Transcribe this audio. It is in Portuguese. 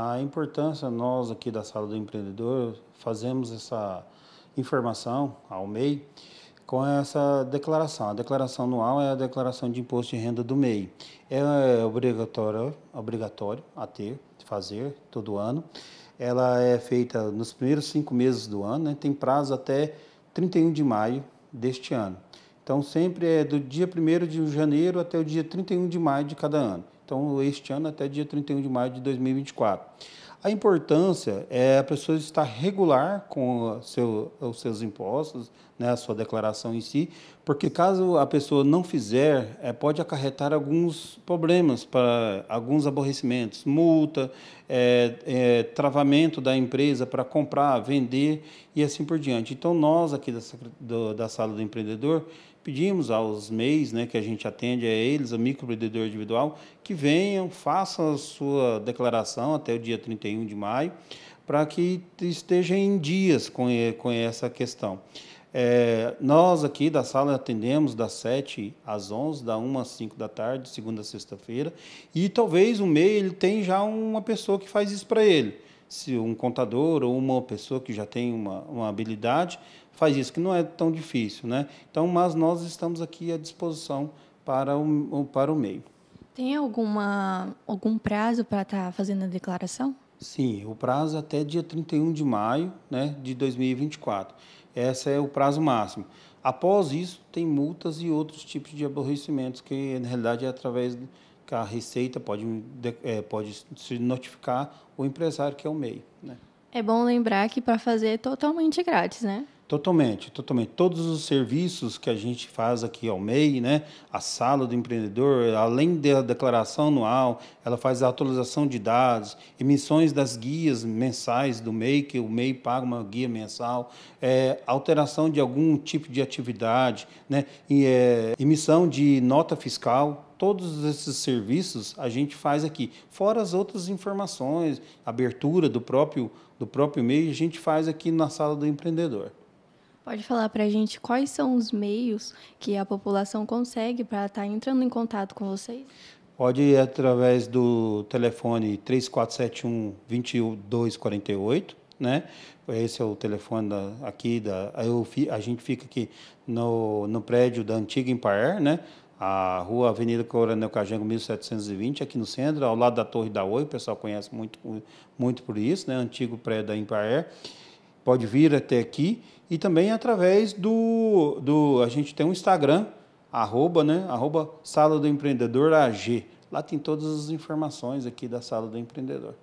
A importância nós aqui da Sala do Empreendedor fazemos essa informação ao MEI com essa declaração. A declaração anual é a declaração de imposto de renda do MEI. É, é obrigatório, obrigatório a ter, fazer todo ano. Ela é feita nos primeiros cinco meses do ano, né? tem prazo até 31 de maio deste ano. Então, sempre é do dia 1 de janeiro até o dia 31 de maio de cada ano. Então, este ano até dia 31 de maio de 2024. A importância é a pessoa estar regular com seu, os seus impostos, né, a sua declaração em si, porque caso a pessoa não fizer, é, pode acarretar alguns problemas, para alguns aborrecimentos, multa, é, é, travamento da empresa para comprar, vender e assim por diante. Então, nós aqui da, do, da Sala do Empreendedor pedimos aos MEIs né, que a gente atende a é eles, o microempreendedor individual, que venham, façam a sua declaração até o dia 31 31 de maio, para que esteja em dias com, com essa questão. É, nós aqui da sala atendemos das 7 às 11, da 1 às 5 da tarde, segunda a sexta-feira, e talvez o MEI ele tem já uma pessoa que faz isso para ele. Se um contador ou uma pessoa que já tem uma, uma habilidade faz isso, que não é tão difícil, né? Então, mas nós estamos aqui à disposição para o, para o MEI. Tem alguma, algum prazo para estar tá fazendo a declaração? Sim, o prazo é até dia 31 de maio né, de 2024. Esse é o prazo máximo. Após isso, tem multas e outros tipos de aborrecimentos que, na realidade, é através que a Receita pode, é, pode se notificar o empresário que é o MEI. Né? É bom lembrar que para fazer é totalmente grátis, né? Totalmente, totalmente. Todos os serviços que a gente faz aqui ao MEI, né? a sala do empreendedor, além da declaração anual, ela faz a atualização de dados, emissões das guias mensais do MEI, que o MEI paga uma guia mensal, é, alteração de algum tipo de atividade, né? e, é, emissão de nota fiscal, todos esses serviços a gente faz aqui, fora as outras informações, abertura do próprio do próprio MEI, a gente faz aqui na sala do empreendedor. Pode falar para a gente quais são os meios que a população consegue para estar tá entrando em contato com vocês? Pode ir através do telefone 3471-2248, né? Esse é o telefone da, aqui, da, eu, a gente fica aqui no, no prédio da antiga Empire, né? a rua Avenida Coronel Cajango 1720, aqui no centro, ao lado da Torre da Oi, o pessoal conhece muito, muito por isso, né? antigo prédio da Embraer pode vir até aqui e também através do, do a gente tem um Instagram, arroba, né, arroba Sala do Empreendedor AG. Lá tem todas as informações aqui da Sala do Empreendedor.